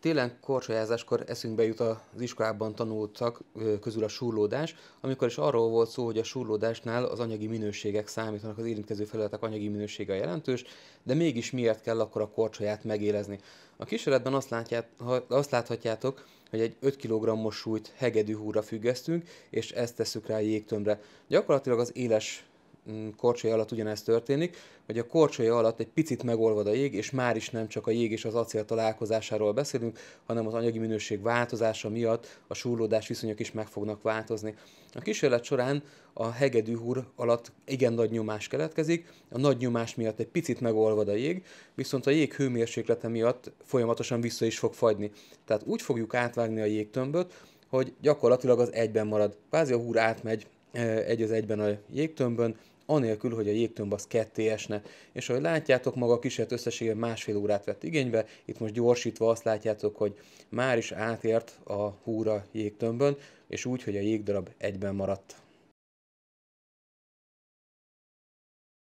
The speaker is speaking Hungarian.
Télen korsajázáskor eszünkbe jut az iskolában tanultak közül a súrlódás, amikor is arról volt szó, hogy a súrlódásnál az anyagi minőségek számítanak, az érintkező felületek anyagi minősége jelentős, de mégis miért kell akkor a korcsolyát megélezni. A kísérletben azt, látját, azt láthatjátok, hogy egy 5 kg-os súlyt hegedű húra függesztünk, és ezt tesszük rá a jégtömbre. Gyakorlatilag az éles Mm, korcsolya alatt ugyanezt történik, hogy a korcsolya alatt egy picit megolvad a jég, és már is nem csak a jég és az acél találkozásáról beszélünk, hanem az anyagi minőség változása miatt a súrlódás viszonyok is meg fognak változni. A kísérlet során a hegedű húr alatt igen nagy nyomás keletkezik, a nagy nyomás miatt egy picit megolvad a jég, viszont a jég hőmérséklete miatt folyamatosan vissza is fog fagyni. Tehát úgy fogjuk átvágni a jégtömböt, hogy gyakorlatilag az egyben marad. Kvázi a húr átmegy eh, egy az egyben a jégtömbön, anélkül, hogy a jégtömb az ketté esne. És ahogy látjátok, maga a kísérlet összességében másfél órát vett igénybe, itt most gyorsítva azt látjátok, hogy már is átért a húra jégtömbön, és úgy, hogy a jégdarab egyben maradt.